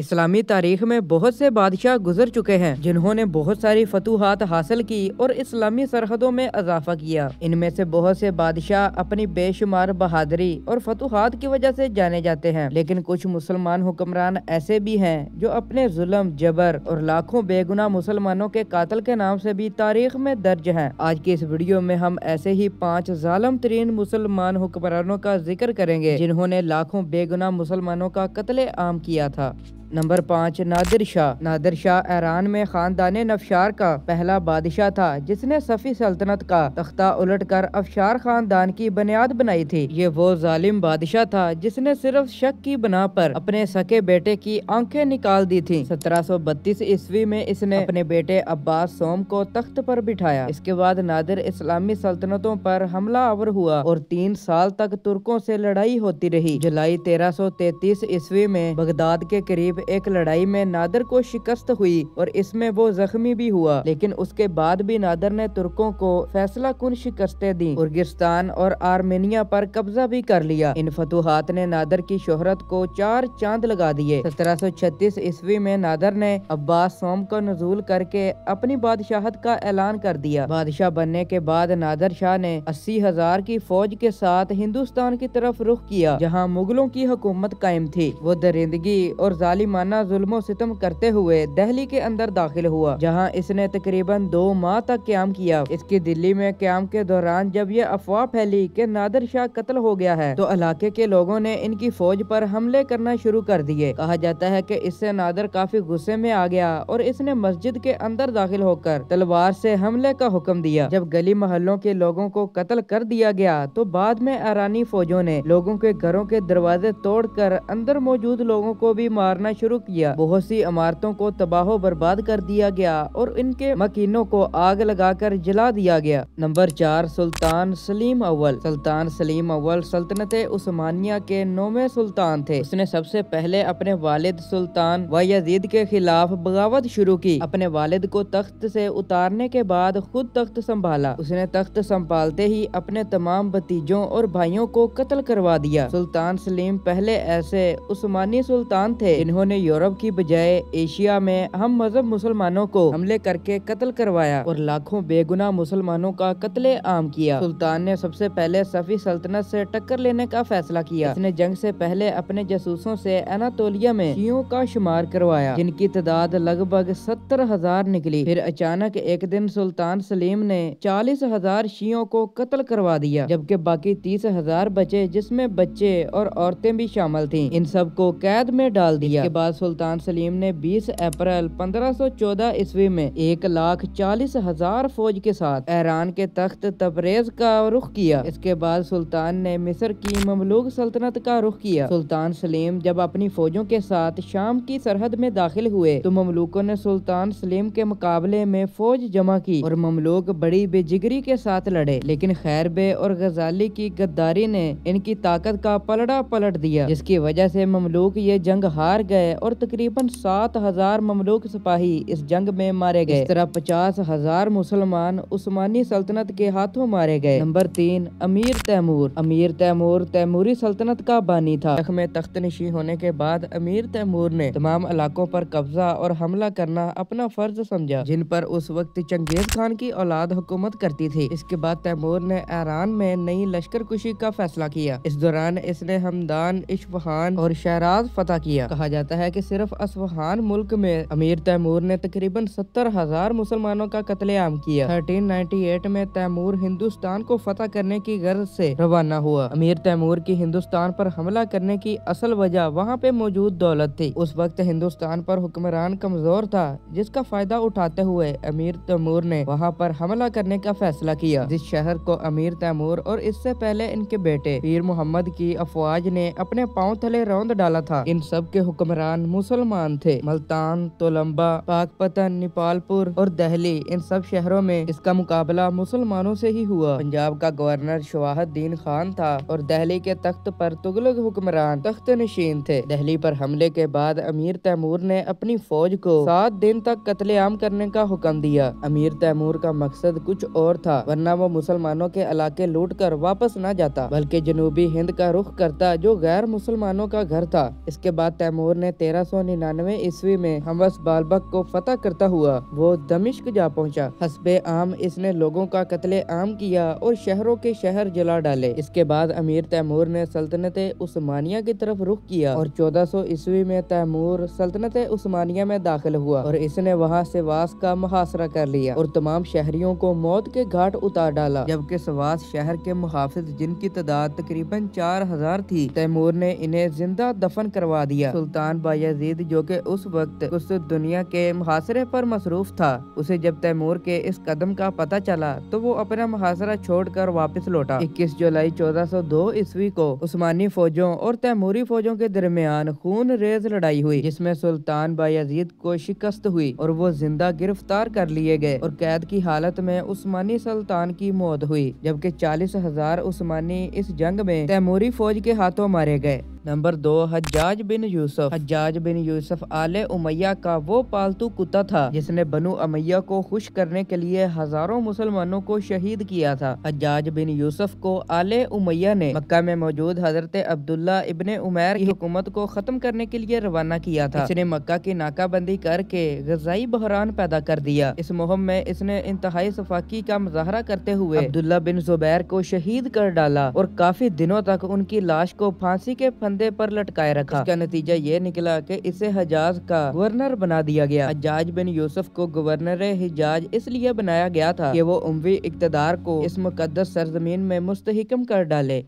इस्लामी तारीख में बहुत से बादशाह गुजर चुके हैं जिन्होंने बहुत सारी फतूहत हासिल की और इस्लामी सरहदों में इजाफा किया इनमें से बहुत से बादशाह अपनी बेशुमार बहादरी और फतूहत की वजह से जाने जाते हैं लेकिन कुछ मुसलमान हुक्मरान ऐसे भी हैं जो अपने जुल्म जबर और लाखों बेगुना मुसलमानों के कातल के नाम से भी तारीख में दर्ज है आज की इस वीडियो में हम ऐसे ही पाँच जालम तरीन मुसलमान हुक्मरानों का जिक्र करेंगे जिन्होंने लाखों बेगुना मुसलमानों का कत्ले आम किया था नंबर पाँच नादिर शाह नादिर शाह ईरान में खानदान नफशार का पहला बादशाह था जिसने सफ़ी सल्तनत का तख्ता उलट कर अफशार खानदान की बुनियाद बनाई थी ये वो जालिम बादशाह था जिसने सिर्फ शक की बना पर अपने सके बेटे की आंखें निकाल दी थी सत्रह सौ बत्तीस ईस्वी में इसने अपने बेटे अब्बास सोम को तख्त पर बिठाया इसके बाद नादिर इस्लामी सल्तनतों पर हमला आवर हुआ और तीन साल तक तुर्कों से लड़ाई होती रही जुलाई तेरह सौ तैतीस ईस्वी में बगदाद के करीब एक लड़ाई में नादर को शिकस्त हुई और इसमें वो जख्मी भी हुआ लेकिन उसके बाद भी नादर ने तुर्कों को फैसला कुन शिकस्तें दी उर्गिस्तान और आर्मेनिया पर कब्जा भी कर लिया इन फतूहत ने नादर की शोहरत को चार चांद लगा दिए सत्रह सौ छत्तीस ईस्वी में नादर ने अब्बास सोम को नजूल करके अपनी बादशाहत का ऐलान कर दिया बादशाह बनने के बाद नादर शाह ने अस्सी हजार की फौज के साथ हिंदुस्तान की तरफ रुख किया जहाँ मुगलों की हुकूमत कायम थी वो दरिंदगी और जालिम बेरहमाना जुल्म सितम करते हुए दहली के अंदर दाखिल हुआ जहाँ इसने तकरीबन दो माह तक क्याम किया इसकी दिल्ली में क्याम के दौरान जब ये अफवाह फैली के नादर शाह कत्ल हो गया है तो इलाके के लोगों ने इनकी फौज पर हमले करना शुरू कर दिए कहा जाता है की इससे नादर काफी गुस्से में आ गया और इसने मस्जिद के अंदर दाखिल होकर तलवार से हमले का हुक्म दिया जब गली मोहल्लों के लोगों को कत्ल कर दिया गया तो बाद में ईरानी फौजों ने लोगों के घरों के दरवाजे तोड़कर अंदर मौजूद लोगों को भी मारना शुरू किया बहुत सी इमारतों को तबाह बर्बाद कर दिया गया और इनके मकीनों को आग लगाकर जला दिया गया नंबर चार सुल्तान सलीम अव्वल सुल्तान सलीम अव्वल सल्तनत उस्मानिया के नौवे सुल्तान थे उसने सबसे पहले अपने वालिद सुल्तान व यजीद के खिलाफ बगावत शुरू की अपने वालिद को तख्त से उतारने के बाद खुद तख्त संभाला उसने तख्त संभालते ही अपने तमाम भतीजों और भाइयों को कत्ल करवा दिया सुल्तान सलीम पहले ऐसे उस्मानी सुल्तान थे इन्होंने उन्होंने यूरोप की बजाय एशिया में हम मजहब मुसलमानों को हमले करके कत्ल करवाया और लाखों बेगुना मुसलमानों का कत्ले आम किया सुल्तान ने सबसे पहले सफी सल्तनत से टक्कर लेने का फैसला किया इसने जंग से पहले अपने जसूसों से एनातोलिया में शियों का शुमार करवाया जिनकी तादाद लगभग सत्तर हजार निकली फिर अचानक एक दिन सुल्तान सलीम ने चालीस हजार शियों को कत्ल करवा दिया जबकि बाकी तीस हजार बचे जिसमे बच्चे और औरतें भी शामिल थी इन सबको कैद में डाल दिया बाद सुल्तान सलीम ने 20 अप्रैल 1514 ईस्वी में एक लाख चालीस हजार फौज के साथ ईरान के तख्त तबरेज का रुख किया इसके बाद सुल्तान ने मिस्र की ममलूक सल्तनत का रुख किया सुल्तान सलीम जब अपनी फौजों के साथ शाम की सरहद में दाखिल हुए तो ममलूकों ने सुल्तान सलीम के मुकाबले में फौज जमा की और ममलूक बड़ी बेजिगरी के साथ लड़े लेकिन खैरबे और गजाली की गद्दारी ने इनकी ताकत का पलड़ा पलट दिया जिसकी वजह से ममलूक ये जंग हार गए गए और तकरीबन सात हजार ममलूक सिपाही इस जंग में मारे गए इस तरह पचास हजार मुसलमान उस्मानी सल्तनत के हाथों मारे गए नंबर तीन अमीर तैमूर अमीर तैमूर तैमूरी सल्तनत का बानी था में तख्त नशी होने के बाद अमीर तैमूर ने तमाम इलाकों पर कब्जा और हमला करना अपना फर्ज समझा जिन पर उस वक्त चंगेज खान की औलाद हुकूमत करती थी इसके बाद तैमूर ने ईरान में नई लश्कर कुशी का फैसला किया इस दौरान इसने हमदान इशफहान और शहराज फतेह किया कहा जाता जाता है कि सिर्फ असफहान मुल्क में अमीर तैमूर ने तकरीबन सत्तर हजार मुसलमानों का आम किया 1398 में तैमूर हिंदुस्तान को फतह करने की गर्ज से रवाना हुआ अमीर तैमूर की हिंदुस्तान पर हमला करने की असल वजह वहाँ पे मौजूद दौलत थी उस वक्त हिंदुस्तान पर हुक्मरान कमजोर था जिसका फायदा उठाते हुए अमीर तैमूर ने वहाँ पर हमला करने का फैसला किया जिस शहर को अमीर तैमूर और इससे पहले इनके बेटे पीर मोहम्मद की अफवाज ने अपने पाँव थले रौंद डाला था इन सब के हुक्मरान दौरान मुसलमान थे मुल्तान तोलम्बा पाकपतन नेपालपुर और दहली इन सब शहरों में इसका मुकाबला मुसलमानों से ही हुआ पंजाब का गवर्नर शवाहद्दीन खान था और दहली के तख्त पर तुगलक हुक्मरान तख्त नशीन थे दहली पर हमले के बाद अमीर तैमूर ने अपनी फौज को सात दिन तक कतलेआम करने का हुक्म दिया अमीर तैमूर का मकसद कुछ और था वरना वो मुसलमानों के इलाके लूट कर वापस न जाता बल्कि जनूबी हिंद का रुख करता जो गैर मुसलमानों का घर था इसके बाद तैमूर ने में तेरह सौ निन्यानवे ईस्वी में हमस बालबक को फतह करता हुआ वो दमिश्क जा पहुंचा। हसब आम इसने लोगों का कत्ले आम किया और शहरों के शहर जला डाले इसके बाद अमीर तैमूर ने सल्तनत उस्मानिया की तरफ रुख किया और चौदह सौ ईस्वी में तैमूर सल्तनत उस्मानिया में दाखिल हुआ और इसने वहाँ सिवास का मुहासरा कर लिया और तमाम शहरियों को मौत के घाट उतार डाला जबकि सवास शहर के मुहाफिज जिनकी तादाद तकरीबन चार हजार थी तैमूर ने इन्हें जिंदा दफन करवा दिया सुल्तान बायजीद जो कि उस वक्त उस दुनिया के मुहासरे पर मसरूफ था उसे जब तैमूर के इस कदम का पता चला तो वो अपना मुहासरा छोड़कर वापस लौटा 21 जुलाई 1402 ईस्वी को उस्मानी फौजों और तैमूरी फौजों के दरमियान खून रेज लड़ाई हुई जिसमे सुल्तान बायजीद को शिकस्त हुई और वो जिंदा गिरफ्तार कर लिए गए और कैद की हालत में उस्मानी सुल्तान की मौत हुई जबकि चालीस हजार उस्मानी इस जंग में तैमूरी फौज के हाथों मारे गए नंबर दो हजाज बिन यूसुफ हजाज बिन यूसुफ आले उमैया का वो पालतू कुत्ता था जिसने बनु अमैया को खुश करने के लिए हजारों मुसलमानों को शहीद किया था हजाज बिन यूसुफ को आले उमैया ने मक्का में मौजूद हजरत अब्दुल्ला इबन उमैर की हुकूमत को खत्म करने के लिए रवाना किया था इसने मक्का की नाकाबंदी करके गजाई बहरान पैदा कर दिया इस मुहिम में इसने इंतहाई सफाकी का मुजाहरा करते हुए अब्दुल्ला बिन जुबैर को शहीद कर डाला और काफी दिनों तक उनकी लाश को फांसी के कंधे पर लटकाए रखा इसका नतीजा ये निकला कि इसे हजाज का गवर्नर बना दिया गया हजाज बिन यूसुफ को गवर्नर हिजाज इसलिए बनाया गया था कि वो उमवी इकतदार को इस मुकदस सरजमीन में मुस्तकम कर डाले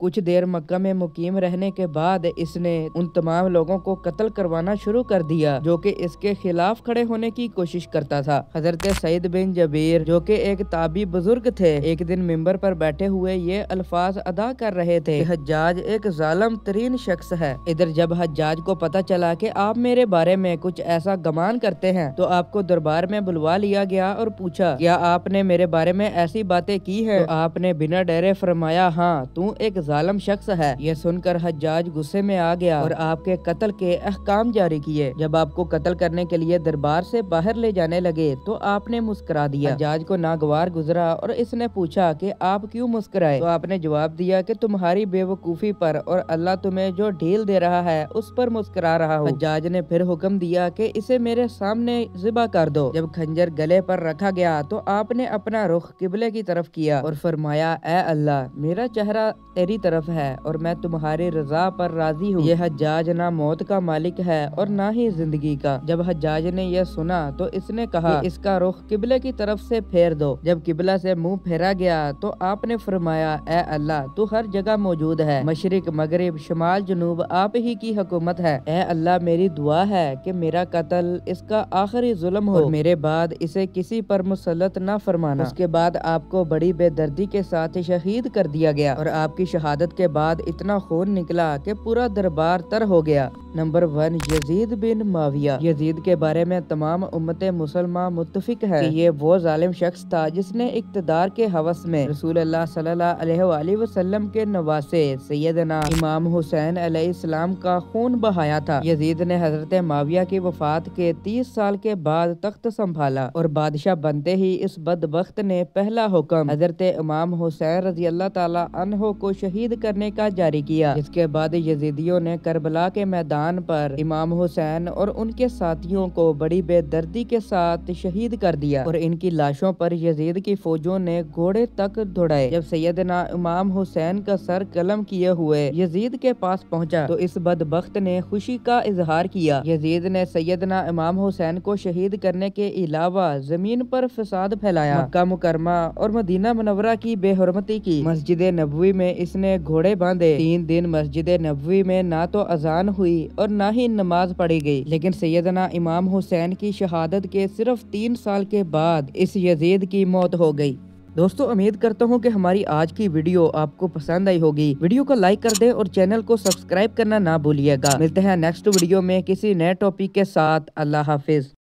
कुछ देर मक्का में मुकीम रहने के बाद इसने उन तमाम लोगों को कत्ल करवाना शुरू कर दिया जो कि इसके खिलाफ खड़े होने की कोशिश करता था हजरत सईद बिन जबीर जो कि एक ताबी बुजुर्ग थे एक दिन मेंबर पर बैठे हुए ये अल्फाज अदा कर रहे थे हजाज एक जालम तरीन शख्स है इधर जब हजाज को पता चला की आप मेरे बारे में कुछ ऐसा गमान करते हैं तो आपको दरबार में बुलवा लिया गया और पूछा क्या आपने मेरे बारे में ऐसी बातें की है तो आपने बिना डरे फरमाया हाँ तू एक जालम शख्स है यह सुनकर हजाज गुस्से में आ गया और आपके कत्ल के अहकाम जारी किए जब आपको कत्ल करने के लिए दरबार से बाहर ले जाने लगे तो आपने मुस्कुरा दिया हजाज को नागवार गुजरा और इसने पूछा कि आप क्यों मुस्कुराए तो आपने जवाब दिया कि तुम्हारी बेवकूफ़ी पर और अल्लाह तुम्हें जो ढील दे रहा है उस पर मुस्कुरा रहा हूँ हजाज ने फिर हुक्म दिया कि इसे मेरे सामने जिबा कर दो जब खंजर गले पर रखा गया तो आपने अपना रुख किबले की तरफ किया और फरमाया ए अल्लाह मेरा चेहरा तेरी तरफ है और मैं तुम्हारे रजा पर राजी हूँ यह हजाज ना मौत का मालिक है और ना ही जिंदगी का जब हजाज ने यह सुना तो इसने कहा इसका रुख किबले की तरफ से फेर दो जब किबला से मुंह फेरा गया तो आपने फरमाया अल्लाह तू हर जगह मौजूद है मशरक मगरब शुमाल जनूब आप ही की हुकूमत है ए अल्लाह मेरी दुआ है की मेरा कत्ल इसका आखिरी जुल्म हो मेरे बाद इसे किसी पर मुसलत न फरमाना उसके बाद आपको बड़ी बेदर्दी के साथ शहीद कर दिया गया और आपकी शहादत शहादत के बाद इतना खून निकला कि पूरा दरबार तर हो गया number one Yazid bin Muawiya Yazid के बारे में तमाम उम्मत मुसलमान मुतफिक है ये वो जालिम शख्स था जिसने इकतदार के हवस में रसूल अल्लाह सल्लल्लाहु वसल्लम के नवासे सैदना इमाम हुसैन अलैहिस्सलाम का खून बहाया था यजीद ने हजरत माविया की वफात के तीस साल के बाद तख्त संभाला और बादशाह बनते ही इस बदबख्त ने पहला हुक्म हजरत इमाम हुसैन रजी अल्लाह तला को शहीद शहीद करने का जारी किया इसके बाद यजीदियों ने करबला के मैदान पर इमाम हुसैन और उनके साथियों को बड़ी बेदर्दी के साथ शहीद कर दिया और इनकी लाशों पर यजीद की फौजों ने घोड़े तक दौड़ाए जब सैदना इमाम हुसैन का सर कलम किए हुए यजीद के पास पहुँचा तो इस बदबख्त ने खुशी का इजहार किया यजीद ने सैदना इमाम हुसैन को शहीद करने के अलावा जमीन पर फसाद फैलाया मक्का मुकरमा और मदीना मनवरा की बेहरमती की मस्जिद नबी में इसने में घोड़े बांधे तीन दिन मस्जिद नबी में ना तो अजान हुई और ना ही नमाज पढ़ी गई लेकिन सैदना इमाम हुसैन की शहादत के सिर्फ तीन साल के बाद इस यजीद की मौत हो गई दोस्तों उम्मीद करता हूँ कि हमारी आज की वीडियो आपको पसंद आई होगी वीडियो को लाइक कर दें और चैनल को सब्सक्राइब करना ना भूलिएगा मिलते हैं नेक्स्ट वीडियो में किसी नए टॉपिक के साथ अल्लाह हाफिज